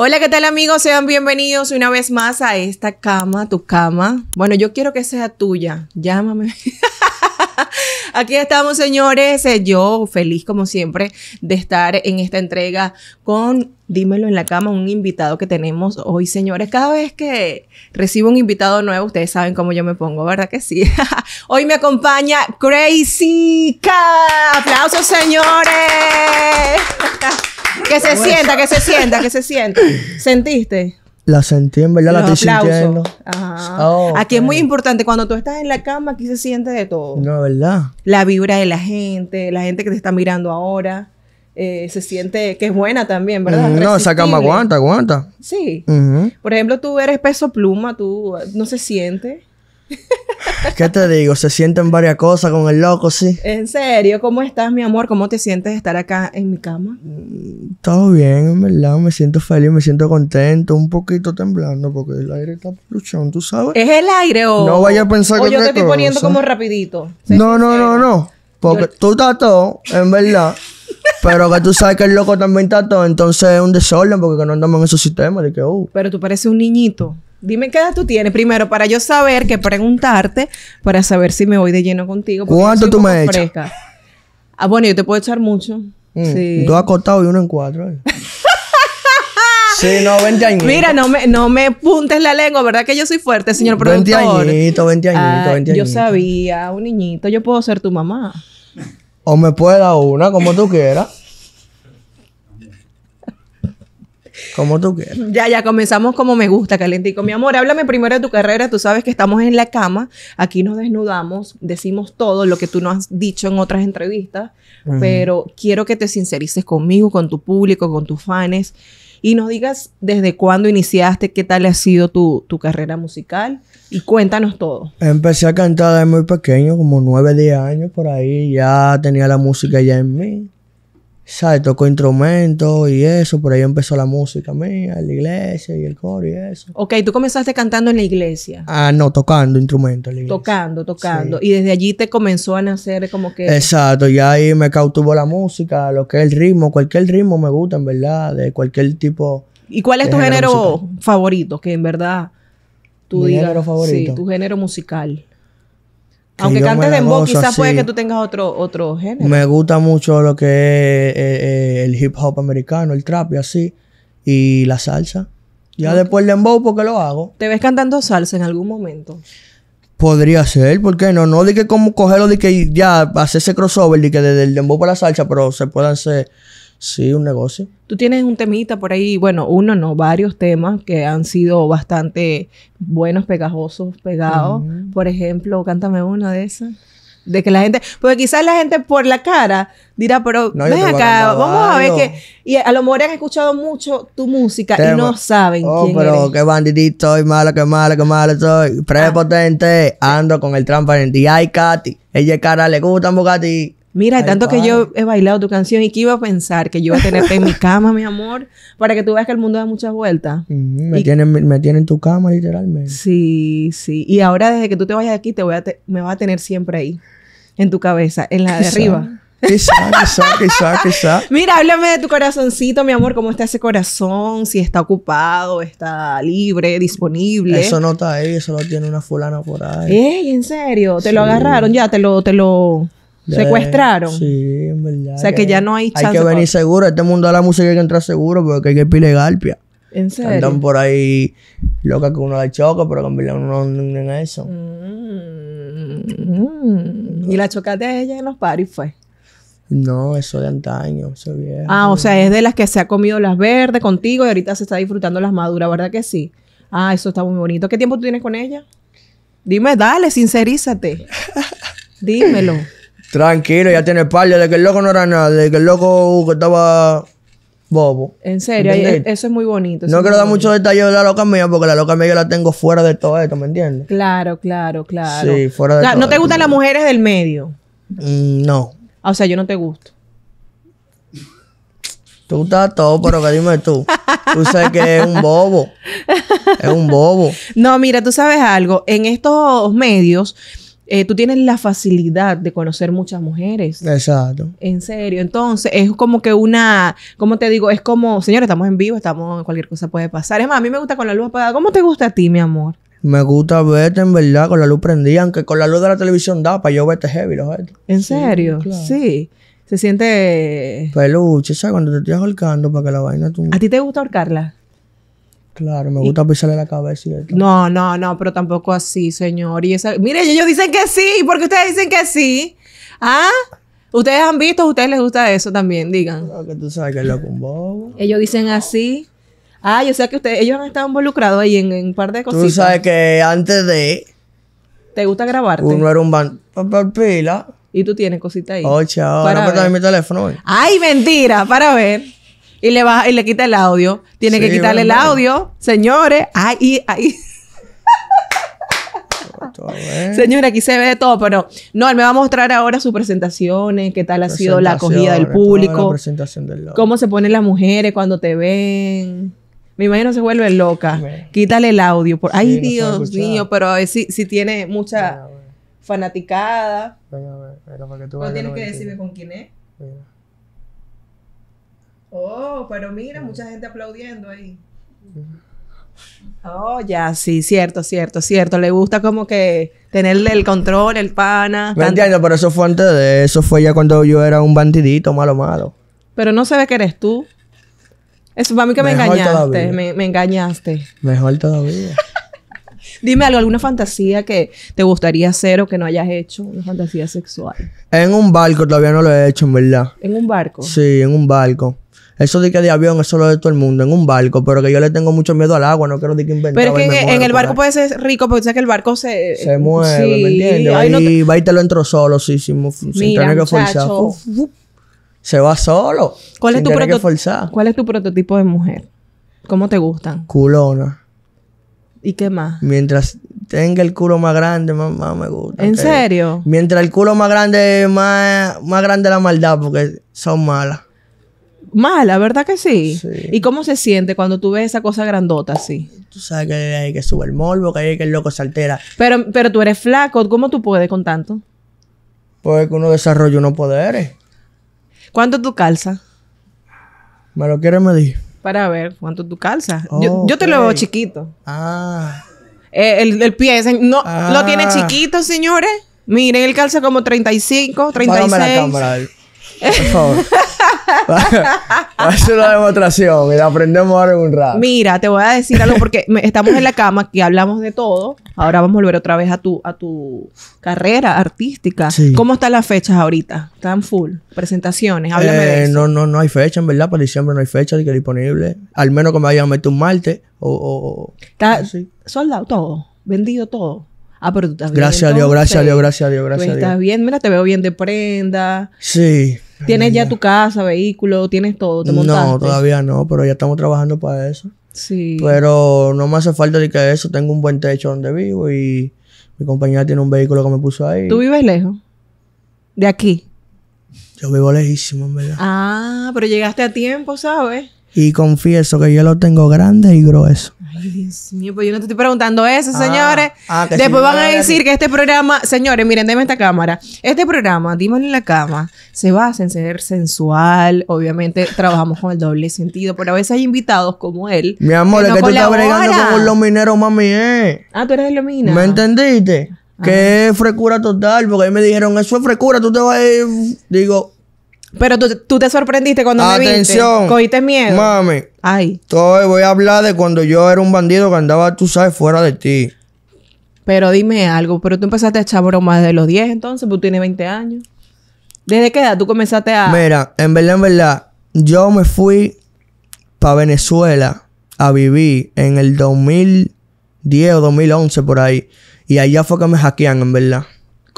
Hola, ¿qué tal amigos? Sean bienvenidos una vez más a esta cama, tu cama. Bueno, yo quiero que sea tuya. Llámame. Aquí estamos, señores. Eh, yo feliz como siempre de estar en esta entrega con Dímelo en la cama, un invitado que tenemos hoy, señores. Cada vez que recibo un invitado nuevo, ustedes saben cómo yo me pongo, ¿verdad que sí? hoy me acompaña Crazy K. Aplausos, señores. Que se sienta, que se sienta, que se sienta. ¿Sentiste? La sentí, en verdad, la estoy sintiendo. Ajá. Ah, aquí es muy importante, cuando tú estás en la cama, aquí se siente de todo. No, ¿verdad? La vibra de la gente, la gente que te está mirando ahora, eh, se siente que es buena también, ¿verdad? no, esa cama aguanta, aguanta. Sí. Por ejemplo, tú eres peso pluma, tú no se siente. ¿Qué te digo? Se sienten varias cosas con el loco, sí. ¿En serio? ¿Cómo estás, mi amor? ¿Cómo te sientes estar acá en mi cama? Mm, todo bien, en verdad. Me siento feliz, me siento contento. Un poquito temblando porque el aire está luchando, ¿tú sabes? ¿Es el aire o...? No vaya a pensar o que yo te estoy poniendo como rapidito. No, no, no, no. Porque tú estás todo, en verdad. Pero que tú sabes que el loco también está todo. Entonces es un desorden porque no andamos en esos sistemas. De que, oh. Pero tú pareces un niñito. Dime qué edad tú tienes primero para yo saber qué preguntarte, para saber si me voy de lleno contigo. ¿Cuánto tú me echas? Ah, bueno, yo te puedo echar mucho. Mm, sí. Dos acostados y uno en cuatro. Eh. sí, no, 20 añitos. Mira, no me, no me puntes la lengua, ¿verdad que yo soy fuerte, señor productor? 20 añitos, 20 añitos, 20 añitos. Yo sabía, un niñito, yo puedo ser tu mamá. O me puede dar una, como tú quieras. Como tú quieras. Ya, ya comenzamos como me gusta, calentico. Mi amor, háblame primero de tu carrera. Tú sabes que estamos en la cama, aquí nos desnudamos, decimos todo lo que tú nos has dicho en otras entrevistas, pero quiero que te sincerices conmigo, con tu público, con tus fans y nos digas desde cuándo iniciaste, qué tal ha sido tu, carrera musical y cuéntanos todo. Empecé a cantar desde muy pequeño, como 9, 10 años por ahí, ya tenía la música ya en mí. ¿sabes? Tocó instrumentos y eso, por ahí empezó la música mía, la iglesia y el coro y eso. Ok, tú comenzaste cantando en la iglesia. Ah, no, tocando instrumentos en la Tocando, tocando. Y desde allí te comenzó a nacer como que... Exacto, Y ahí me cautivó la música, lo que es el ritmo, cualquier ritmo me gusta, en verdad, de cualquier tipo... ¿Y cuál es tu género, favorito? Que en verdad tú digas... favorito. Sí, tu género musical. Aunque cantes dembow, quizás puede que tú tengas otro, otro género. Me gusta mucho lo que es eh, eh, el hip hop americano, el trap y así, y la salsa. Ya después el dembow porque lo hago. ¿Te ves cantando salsa en algún momento? Podría ser, ¿por qué no? No de que como cogerlo de que ya hacer ese crossover de que desde el dembow para la salsa, pero se puedan hacer Sí, un negocio. Tú tienes un temita por ahí, bueno, uno no, varios temas que han sido bastante buenos, pegajosos, pegados. Por ejemplo, cántame uno de esas. De que la gente, porque quizás la gente por la cara dirá, pero no, ven acá, vamos a ver que. Y a lo mejor han escuchado mucho tu música y no saben oh, pero qué bandidito soy, malo, qué malo, qué malo soy. Ah. Prepotente, ando con el trampa en día Ay, Katy, ella cara, le gusta bocati. Mira, tanto que yo he bailado tu canción y que iba a pensar que yo iba a tenerte en mi cama, mi amor, para que tú veas que el mundo da muchas vueltas. me, tienen, me, en tu cama, literalmente. Sí, sí. Y ahora desde que tú te vayas de aquí, te voy a me va a tener siempre ahí, en tu cabeza, en la de arriba. Quizá, quizá, quizá, Mira, háblame de tu corazoncito, mi amor. ¿Cómo está ese corazón? Si está ocupado, está libre, disponible. Eso no está ahí, eso lo tiene una fulana por ahí. Ey, ¿en serio? ¿Te lo agarraron ya? ¿Te lo, te lo...? Secuestraron. Sí, en verdad. O sea que, ya no hay chance. Hay que venir seguro. Este mundo de la música hay que entrar seguro porque hay que pile galpia. ¿En serio? Andan por ahí loca que uno la choca, pero con en uno no en eso. Mm, mm, mm. ¿Y la chocaste a ella en los paris fue? No, eso de antaño, Ah, o sea, es de las que se ha comido las verdes contigo y ahorita se está disfrutando las maduras, ¿verdad que sí? Ah, eso está muy bonito. ¿Qué tiempo tú tienes con ella? Dime, dale, sincerízate. Dímelo. Tranquilo, ya tiene espalda de que el loco no era nada, de que el loco estaba bobo. En serio, eso es muy bonito. No quiero dar mucho detalle de la loca mía porque la loca mía yo la tengo fuera de todo esto, ¿me entiendes? Claro, claro, claro. Sí, fuera de todo todo ¿No te gustan las mujeres del medio? Mm, no. Ah, o sea, yo no te gusto. Tú estás todo, pero que dime tú. Tú sabes que es un bobo. Es un bobo. No, mira, tú sabes algo. En estos medios eh, tú tienes la facilidad de conocer muchas mujeres. Exacto. En serio. Entonces, es como que una, ¿cómo te digo? Es como, señores, estamos en vivo, estamos, cualquier cosa puede pasar. Es más, a mí me gusta con la luz apagada. ¿Cómo te gusta a ti, mi amor? Me gusta verte, en verdad, con la luz prendida, aunque con la luz de la televisión da para yo verte heavy, los ¿En serio? Sí, Se siente... Peluche, ¿sabes? Cuando te estás ahorcando para que la vaina tú... ¿A ti te gusta ahorcarla? Claro, me gusta pisarle la cabeza. no, no, no, pero tampoco así, señor. Y Mire, ellos dicen que sí, porque ustedes dicen que sí. ¿Ah? ¿Ustedes han visto? ¿A ustedes les gusta eso también? Digan. Ah, que tú sabes que es loco un bobo. Ellos dicen así. Ah, yo sé que ustedes, ellos han estado involucrados ahí en, un par de cositas. Tú sabes que antes de... ¿Te gusta grabarte? Uno era un ban... Pila. Y tú tienes cositas ahí. Oye, chao. para ver. mi teléfono. Ay, mentira, para ver y le baja y le quita el audio. Tiene que quitarle el audio, señores. Ahí, ahí. Señora, aquí se ve todo, pero no, él me va a mostrar ahora sus presentaciones, qué tal ha sido la acogida del público, cómo se ponen las mujeres cuando te ven. Me imagino se vuelve loca. Quítale el audio. Ay, Dios mío, pero si, si tiene mucha fanaticada. Venga, a ver. para que tú no tienes que, decirme con quién es. Oh, pero mira, mucha gente aplaudiendo ahí. Oh, ya, sí, cierto, cierto, cierto. Le gusta como que tenerle el control, el pana. Me entiendo, pero eso fue antes de eso. Fue ya cuando yo era un bandidito malo, malo. Pero no se ve que eres tú. Eso para mí que me engañaste. Me, me, engañaste. Mejor todavía. Dime algo, alguna fantasía que te gustaría hacer o que no hayas hecho, una fantasía sexual. En un barco todavía no lo he hecho, en verdad. ¿En un barco? Sí, en un barco. Eso de que de avión, eso lo de todo el mundo, en un barco, pero que yo le tengo mucho miedo al agua, no quiero de que inventar. Pero es que en, el barco puede ser rico, porque sabes que el barco se. Se mueve, ¿me entiendes? Y va y te lo entro solo, sí, sin, tener que forzar. Se va solo. ¿Cuál es, tu ¿Cuál es tu prototipo de mujer? ¿Cómo te gustan? Culona. ¿Y qué más? Mientras tenga el culo más grande, más, me gusta. ¿En serio? Mientras el culo más grande, más, más grande la maldad, porque son malas. Mala, ¿verdad que sí? ¿Y cómo se siente cuando tú ves esa cosa grandota así? Tú sabes que hay que sube el morbo, que hay que el loco se altera. Pero, pero tú eres flaco, ¿cómo tú puedes con tanto? Pues que uno desarrolla unos poderes. ¿Cuánto tu calza? Me lo quieres medir. Para ver, ¿cuánto es tu calza. yo, yo, te lo veo chiquito. Ah. Eh, el, el, pie, no, lo tiene ah. chiquito, señores. Miren, el calza como 35, 36. cinco la cámara, eh. por favor. ser una demostración y la aprendemos ahora en un rato. Mira, te voy a decir algo porque estamos en la cama, que hablamos de todo. Ahora vamos a volver otra vez a tu, a tu carrera artística. ¿Cómo están las fechas ahorita? ¿Están full? ¿Presentaciones? Háblame de eh, eso. No, no, no hay fecha, en verdad. Para diciembre no hay fecha disponible. Al menos que me vayan a meter un martes o... o Está soldado todo. Vendido todo. Ah, pero tú estás bien. Gracias a Dios, gracias a Dios, gracias a Dios, gracias Dios. Estás bien, mira, te veo bien de prenda. Sí. Tienes ya, tu casa, vehículo, tienes todo, No, todavía no, pero ya estamos trabajando para eso. Sí. Pero no me hace falta de que eso, tengo un buen techo donde vivo y mi compañera tiene un vehículo que me puso ahí. ¿Tú vives lejos? ¿De aquí? Yo vivo lejísimo, en verdad. Ah, pero llegaste a tiempo, ¿sabes? Y confieso que yo lo tengo grande y grueso. Dios mío, pues yo no te estoy preguntando eso, ah. señores. Ah, Después van a decir que este programa, señores, miren, denme esta cámara. Este programa, Dímelo en la cama, se basa en ser sensual. Obviamente, trabajamos con el doble sentido, pero a veces hay invitados como él. Mi amor, es que tú estás bregando con un lominero, mami, ¿eh? Ah, tú eres el lomina. ¿Me entendiste? Qué Que ah. frecura total, porque ahí me dijeron, eso es frecura, tú te vas a ir. Digo, pero tú, te sorprendiste cuando me viste. Cogiste miedo. Mami. Ay. Todo voy a hablar de cuando yo era un bandido que andaba, tú sabes, fuera de ti. Pero dime algo. Pero tú empezaste a echar bromas desde los 10 entonces, pues tú tienes 20 años. ¿Desde qué edad tú comenzaste a...? Mira, en verdad, en verdad, yo me fui para Venezuela a vivir en el 2010 o 2011 por ahí. Y allá fue que me hackean, en verdad.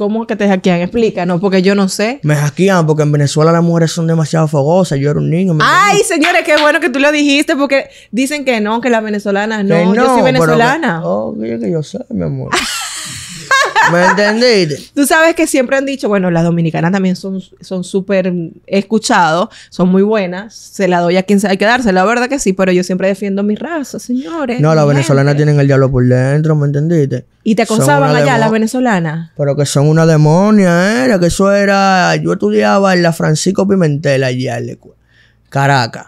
¿Cómo que te hackean? No, porque yo no sé. Me hackean porque en Venezuela las mujeres son demasiado fogosas. Yo era un niño. Ay, señores, qué bueno que tú lo dijiste porque dicen que no, que las venezolanas no. yo soy venezolana. oh, que yo sé, mi amor. ¿Me entendiste? Tú sabes que siempre han dicho, bueno, las dominicanas también son súper escuchadas, escuchados, son muy buenas, se la doy a quien se hay que darse, la verdad que sí, pero yo siempre defiendo mi raza, señores. No, las venezolanas tienen el diablo por dentro, ¿me entendiste? Y te acosaban allá las venezolanas. Pero que son una demonia, era ¿eh? que eso era, yo estudiaba en la Francisco Pimentel allá en Caracas.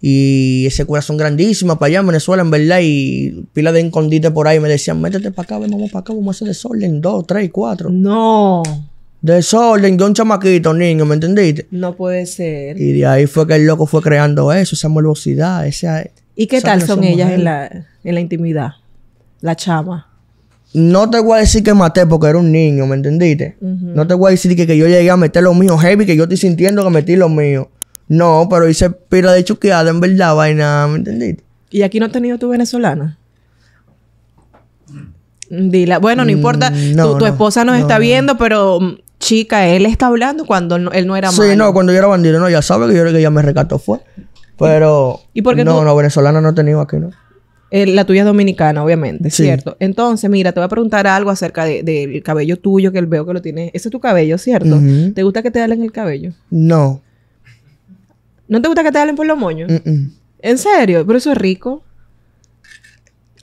Y ese corazón grandísimo para allá en Venezuela, en verdad. Y pila de escondite por ahí. Me decían, métete para acá, vamos para acá, vamos a hacer desorden. Dos, tres, cuatro. No. Desorden, de un chamaquito, niño, ¿me entendiste? No puede ser. Y de ahí fue que el loco fue creando eso, esa morbosidad, esa. ¿Y qué tal son ellas en la, intimidad? La chama. No te voy a decir que maté porque era un niño, ¿me entendiste? No te voy a decir que, que yo llegué a meter lo mío heavy, que yo estoy sintiendo que metí lo mío. No, pero hice pila de chuqueada, en verdad, vaina, ¿me entendiste? ¿Y aquí no has tenido tu venezolana? Dila. Bueno, no mm, importa. tu, esposa nos está viendo, pero mm, chica, él está hablando cuando él no era sí, Sí, no, cuando yo era bandido, no, ya sabe que yo que ya me recató fue. Pero. ¿Y por qué no, tú? no, venezolana no he tenido aquí, ¿no? Eh, la tuya es dominicana, obviamente, ¿cierto? Entonces, mira, te voy a preguntar algo acerca del de, cabello tuyo, que él veo que lo tiene. Ese es tu cabello, ¿cierto? ¿Te gusta que te en el cabello? No. ¿No te gusta que te jalen por los moños? ¿En serio? Pero eso es rico.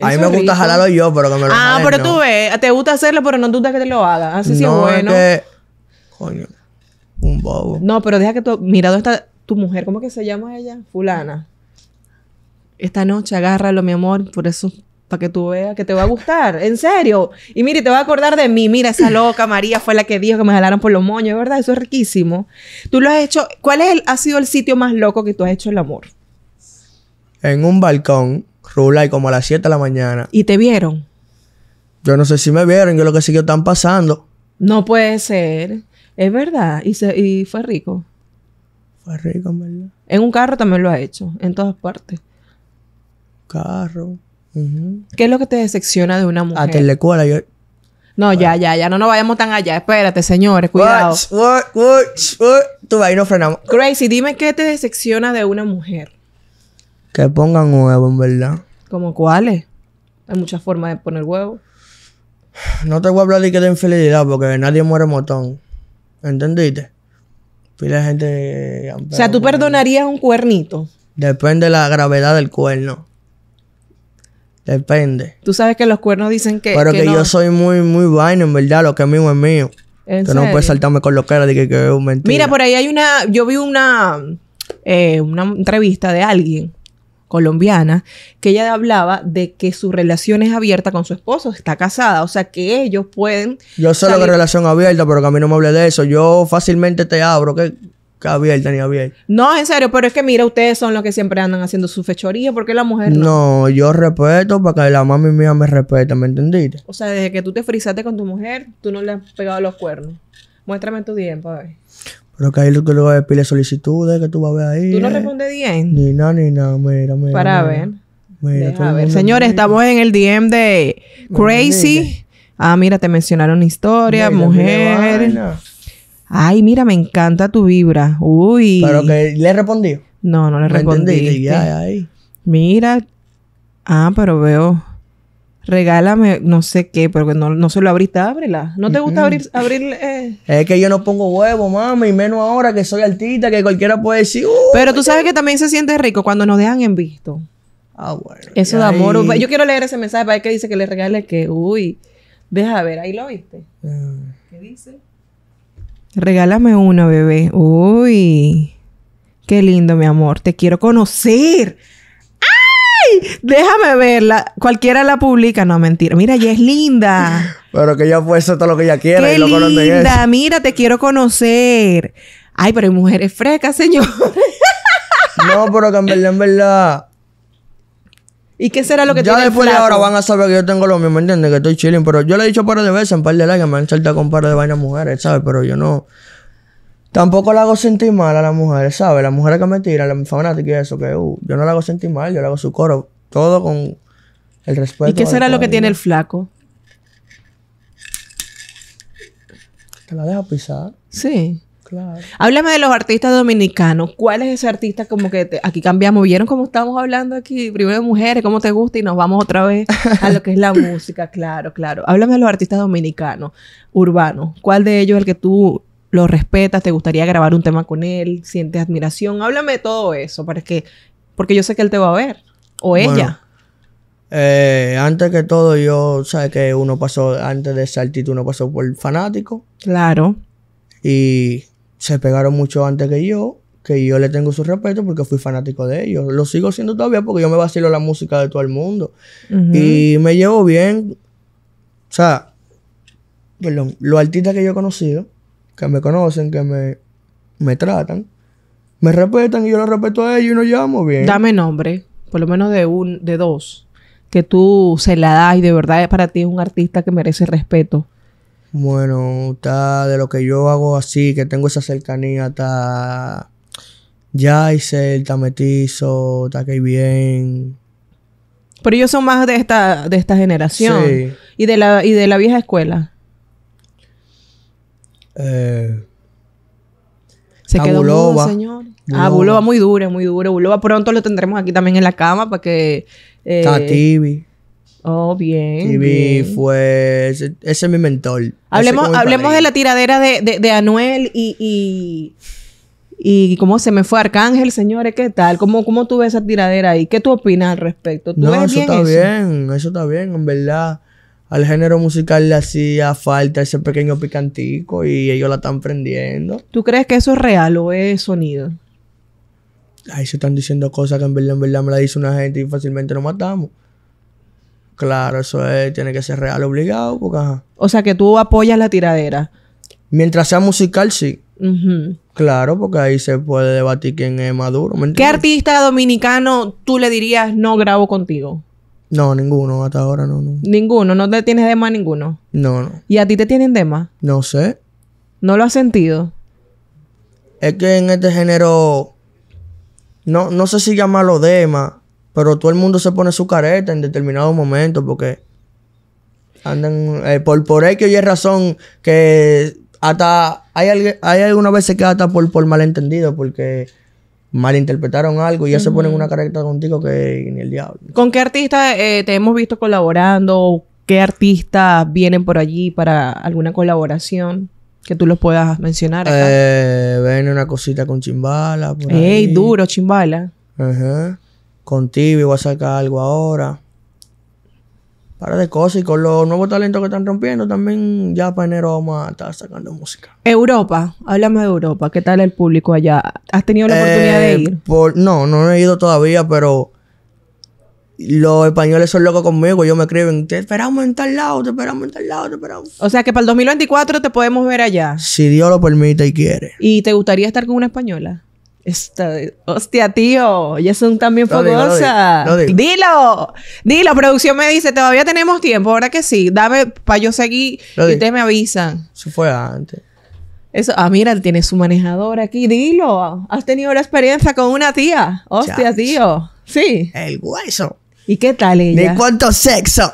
a mí me gusta jalarlo yo, pero que me lo Ah, pero tú ves, te gusta hacerlo, pero no dudes que te lo haga. Así sí es bueno. Es que... Coño, un bobo. No, pero deja que tu mirado está tu mujer, ¿cómo que se llama ella? Fulana. Esta noche agárralo, mi amor, por eso para que tú veas que te va a gustar, en serio. Y mire, te va a acordar de mí, mira, esa loca María fue la que dijo que me jalaron por los moños, ¿verdad? Eso es riquísimo. Tú lo has hecho, ¿cuál es ha sido el sitio más loco que tú has hecho el amor? En un balcón, rula y como a las 7 de la mañana. ¿Y te vieron? Yo no sé si me vieron, yo lo que sé que están pasando. No puede ser, es verdad, y, y fue rico. Fue rico, en verdad. En un carro también lo has hecho, en todas partes. Carro. ¿Qué es lo que te decepciona de una ah, mujer? A telecuela, yo. No, ya, ya, ya, no nos vayamos tan allá. Espérate, señores, cuidado. Watch, watch, ahí no frenamos. Crazy, dime qué te decepciona de una mujer. Que pongan huevo, en verdad. ¿Como cuáles? Hay muchas formas de poner huevo. No te voy a hablar de que de infidelidad, porque nadie muere motón. ¿Entendiste? Pila gente. O sea, ¿tú perdonarías un cuernito? Depende de la gravedad del cuerno. Depende. Tú sabes que los cuernos dicen que. Pero que, yo soy muy, muy vaino, en verdad. Lo que es mío es mío. que no puedes saltarme con lo que era de que, es un mentira. Mira, por ahí hay una. Yo vi una. Eh, una entrevista de alguien colombiana que ella hablaba de que su relación es abierta con su esposo, está casada, o sea que ellos pueden. Yo sé lo que relación abierta, pero que a mí no me hable de eso. Yo fácilmente te abro, que abierta ni abierta. No, en serio, pero es que mira, ustedes son los que siempre andan haciendo su fechoría, porque la mujer no? yo respeto para que la mami mía me respete, ¿me entendiste? O sea, desde que tú te frizaste con tu mujer, tú no le has pegado los cuernos. Muéstrame tu DM para ver. Pero que ahí lo que le voy a pedir solicitudes que tú vas a ver ahí. ¿Tú no respondes DM? Ni nada, ni nada, mira, mira. Para ver. Mira, Señores, estamos en el DM de Crazy. Ah, mira, te mencionaron historia, mujer. Ay, mira, me encanta tu vibra. Uy. Pero que le respondió. No, no le respondí. Mira. Ah, pero veo. Regálame, no sé qué, pero no, se lo abriste, ábrela. ¿No te gusta abrir, eh? Es que yo no pongo huevo, mami, menos ahora que soy artista, que cualquiera puede decir. pero tú sabes que también se siente rico cuando nos dejan en visto. Ah, bueno. Eso de amor. Yo quiero leer ese mensaje para ver que dice que le regale que, uy, deja ver, ahí lo viste. Ah. ¿Qué dice? Regálame una, bebé. Uy, qué lindo, mi amor. Te quiero conocer. ¡Ay! Déjame verla. Cualquiera la publica. No, mentira. Mira, ya es linda. pero que ella hacer todo lo que ella quiera y lo linda. Mira, te quiero conocer. Ay, pero hay mujeres frescas, señor. no, pero que en verdad, en verdad. ¿Y qué será lo que Ya después de ahora van a saber que yo tengo lo mismo, ¿entiendes? Que estoy chilling. Pero yo le he dicho par de veces un par de likes, me han saltado con un par de vainas mujeres, ¿sabes? Pero yo no. Tampoco la hago sentir mal a las mujeres, ¿sabes? Las mujeres que me tiran, la fanática y eso, que uh, yo no la hago sentir mal, yo le hago su coro. Todo con el respeto. ¿Y qué será lo que tiene el flaco? Te la deja pisar. Sí. Háblame de los artistas dominicanos. ¿Cuál es ese artista como que aquí cambiamos? ¿Vieron cómo estamos hablando aquí? Primero de mujeres, ¿cómo te gusta? Y nos vamos otra vez a lo que es la música. Claro, claro. Háblame de los artistas dominicanos, urbanos. ¿Cuál de ellos es el que tú lo respetas? ¿Te gustaría grabar un tema con él? ¿Sientes admiración? Háblame de todo eso para que... Porque yo sé que él te va a ver. O ella. Eh, antes que todo, yo, sabes que uno pasó, antes de esa uno pasó por fanático. Claro. Y se pegaron mucho antes que yo, que yo le tengo su respeto porque fui fanático de ellos. Lo sigo siendo todavía porque yo me vacilo la música de todo el mundo. Y me llevo bien. O sea, perdón, los artistas que yo he conocido, que me conocen, que me, me tratan, me respetan y yo los respeto a ellos y nos llevamos bien. Dame nombre, por lo menos de un, de dos, que tú se la das y de verdad para ti es un artista que merece respeto. Bueno, está de lo que yo hago así, que tengo esa cercanía, está Jaisel, está Metizo, está que bien. Pero ellos son más de esta, de esta generación. Y de la, y de la vieja escuela. Eh, se quedó señor. Ah, muy duro, muy duro. Bulova pronto lo tendremos aquí también en la cama para que. Eh, está Oh, bien. Y fue. Ese, es mi mentor. Hablemos, hablemos de la tiradera de, de, de Anuel y, y, cómo se me fue Arcángel, señores, ¿qué tal? ¿Cómo, cómo tú esa tiradera ahí? ¿Qué tú opinas al respecto? no, eso está bien, eso está bien, en verdad. Al género musical le hacía falta ese pequeño picantico y ellos la están prendiendo. ¿Tú crees que eso es real o es sonido? Ahí se están diciendo cosas que en verdad, en verdad me la dice una gente y fácilmente nos matamos. Claro, eso es, tiene que ser real obligado, porque O sea, que tú apoyas la tiradera. Mientras sea musical, sí. Claro, porque ahí se puede debatir quién es maduro. ¿Qué artista dominicano tú le dirías no grabo contigo? No, ninguno, hasta ahora no, no. Ninguno, no te tienes dema ninguno. No, no. ¿Y a ti te tienen dema? No sé. ¿No lo has sentido? Es que en este género, no, no sé si llamarlo dema, pero todo el mundo se pone su careta en determinado momento porque andan eh, por, por X y razón que hasta hay, hay algunas veces que hasta por, por malentendido porque malinterpretaron algo y ya se ponen una careta contigo que ni el diablo. ¿Con qué artistas eh, te hemos visto colaborando? ¿Qué artistas vienen por allí para alguna colaboración? Que tú los puedas mencionar. Acá? Eh, ven una cosita con Chimbala. ¡Ey, duro, Chimbala! Ajá contigo y voy a sacar algo ahora. Para de cosas y con los nuevos talentos que están rompiendo, también ya para enero vamos a estar sacando música. Europa, háblame de Europa, ¿qué tal el público allá? ¿Has tenido la oportunidad de eh, ir? no, no he ido todavía, pero los españoles son locos conmigo. Yo me escriben, te esperamos en tal lado, te esperamos en tal lado, te esperamos. O sea que para el 2024 te podemos ver allá. Si Dios lo permite y quiere. ¿Y te gustaría estar con una española? hostia, tío, ya son también fogosas. dilo, dilo, producción me dice, todavía tenemos tiempo, ahora que sí, dame para yo seguir y ustedes me avisan. Eso fue antes. Eso, ah, mira, tiene su manejador aquí, dilo. Has tenido la experiencia con una tía. Hostia, tío. Sí. El hueso. ¿Y qué tal ella? ¿De cuánto sexo?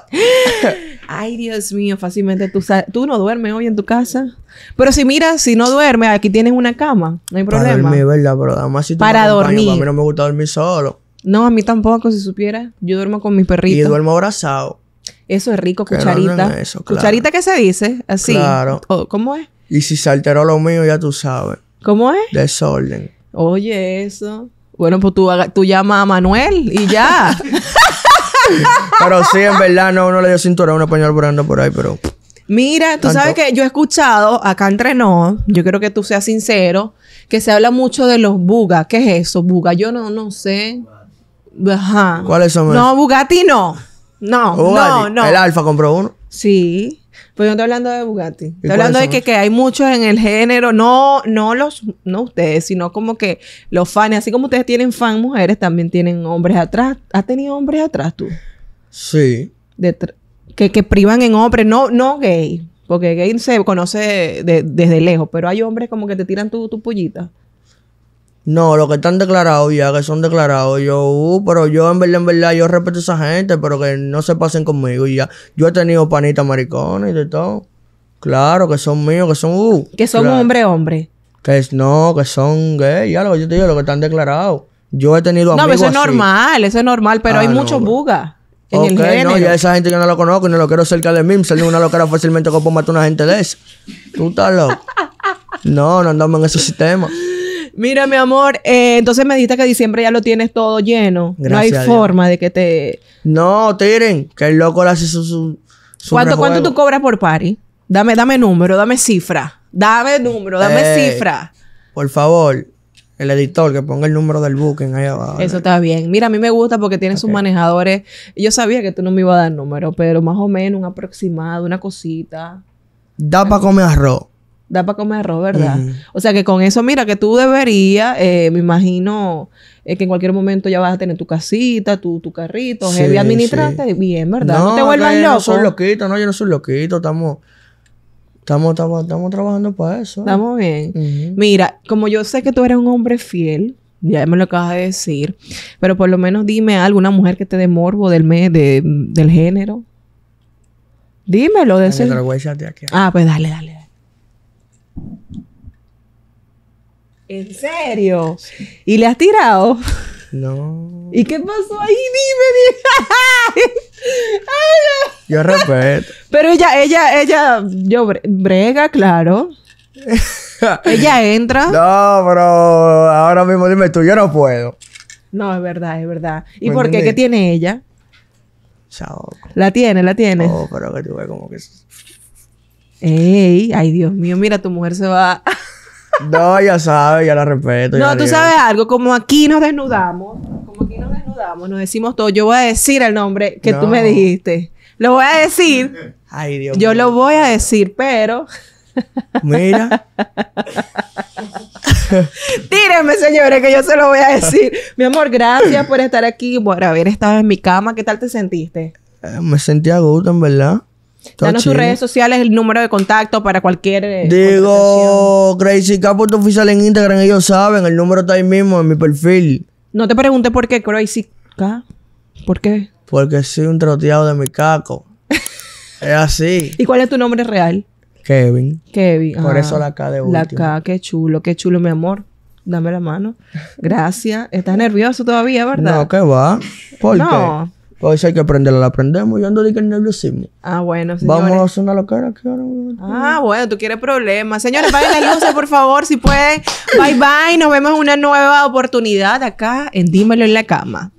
Ay, Dios mío, fácilmente tú, tú no duermes hoy en tu casa. Pero si mira, si no duermes, aquí tienes una cama, no hay problema. Para dormir, ¿verdad? Pero además si tú Para dormir. A mí no me gusta dormir solo. No, a mí tampoco, si supiera. Yo duermo con mis perritos. Y duermo abrazado. Eso es rico, cucharita. Cucharita que se dice, así. Claro. ¿Cómo es? Y si se alteró lo mío, ya tú sabes. ¿Cómo es? Desorden. Oye, eso. Bueno, pues tú, tú llamas a Manuel y ya. pero sí, en verdad, no, uno le dio cintura a uno español volando por ahí, pero. Mira, tú sabes que yo he escuchado acá entre no yo creo que tú seas sincero, que se habla mucho de los bugas. ¿Qué es eso, buga? Yo no, no sé. Ajá. ¿Cuáles son? No, Bugatti no. No, oh, no, no. El Alfa compró uno. Sí. Pues yo no estoy hablando de Bugatti. Estoy hablando de que, hay muchos en el género, no, no los, no ustedes, sino como que los fans, así como ustedes tienen fans mujeres, también tienen hombres atrás. ¿Has tenido hombres atrás tú? Sí. que, que privan en hombres, no, no gay, porque gay se conoce desde lejos, pero hay hombres como que te tiran tu, tu pollita. No, los que están declarados ya, que son declarados. Yo, uh, pero yo en verdad, en verdad, yo respeto a esa gente, pero que no se pasen conmigo y ya. Yo he tenido panitas maricones y de todo. Claro, que son míos, que son, uh. Que son hombre, hombre. Que es, no, que son gay, ya lo que yo te digo, los que están declarados. Yo he tenido amigos No, pero eso es normal, eso es normal, pero ah, hay muchos bugas. En okay, el género. no, ya esa gente yo no lo conozco y no lo quiero cerca de mí. Salió una locura fácilmente como matar una gente de esa. Tú estás loco. No, no andamos en ese sistema. Mira, mi amor, eh, entonces me dijiste que diciembre ya lo tienes todo lleno. no hay forma de que te. No, tiren, que el loco le hace su. su, ¿Cuánto, tú cobras por pari? Dame, dame número, dame cifra. Dame número, dame eh, cifra. Por favor, el editor que ponga el número del booking ahí abajo. Eso está bien. Mira, a mí me gusta porque tiene sus manejadores. Yo sabía que tú no me ibas a dar número, pero más o menos un aproximado, una cosita. Da para comer arroz da para comer arroz, ¿verdad? O sea que con eso, mira, que tú deberías, eh, me imagino eh, que en cualquier momento ya vas a tener tu casita, tu, tu carrito, sí, heavy administrante, bien, ¿verdad? No, te vuelvas loco. Yo no soy loquito, no, yo no soy loquito, estamos... Estamos, estamos, trabajando para eso. Estamos bien. Mira, como yo sé que tú eres un hombre fiel, ya me lo acabas de decir, pero por lo menos dime a alguna mujer que te dé morbo del, mes, de, del género. Dímelo de aquí. Ah, pues dale, dale. ¿En serio? ¿Y le has tirado? No. ¿Y qué pasó ahí? Dime, dime. yo respeto. Pero ella, ella, ella, yo brega, claro. ella entra. No, pero ahora mismo dime tú, yo no puedo. No, es verdad, es verdad. ¿Y pues por qué? ¿Qué tiene ella? Chao. La tiene, la tiene. No, pero que tú como que. Ey, ay Dios mío, mira, tu mujer se va. No, ya sabe, ya la respeto. No, tú sabes algo, como aquí nos desnudamos, como aquí nos desnudamos, nos decimos todo. Yo voy a decir el nombre que tú me dijiste. Lo voy a decir. Ay, Dios Yo lo voy a decir, pero. Mira. Tírenme, señores, que yo se lo voy a decir. Mi amor, gracias por estar aquí, por haber estado en mi cama. ¿Qué tal te sentiste? Eh, me sentí a gusto, en verdad. Está Danos tus redes sociales, el número de contacto para cualquier. Eh, Digo, Crazy tu Oficial en Instagram, ellos saben, el número está ahí mismo en mi perfil. No te pregunté por qué Crazy K. ¿Por qué? Porque soy un troteado de mi caco. es así. ¿Y cuál es tu nombre real? Kevin. Kevin. Por eso la K de último. La K, qué chulo, qué chulo, mi amor. Dame la mano. Gracias. Estás nervioso todavía, ¿verdad? No, que va. ¿Por no. Pues hay que aprenderla, la aprendemos. Yo ando de que el nerviosismo. Ah, bueno, señores. Vamos a hacer una locura. claro Ah, bueno, tú quieres problemas. Señores, vayan las luces, por favor, si puede Bye, bye. Nos vemos en una nueva oportunidad acá en Dímelo en la Cama.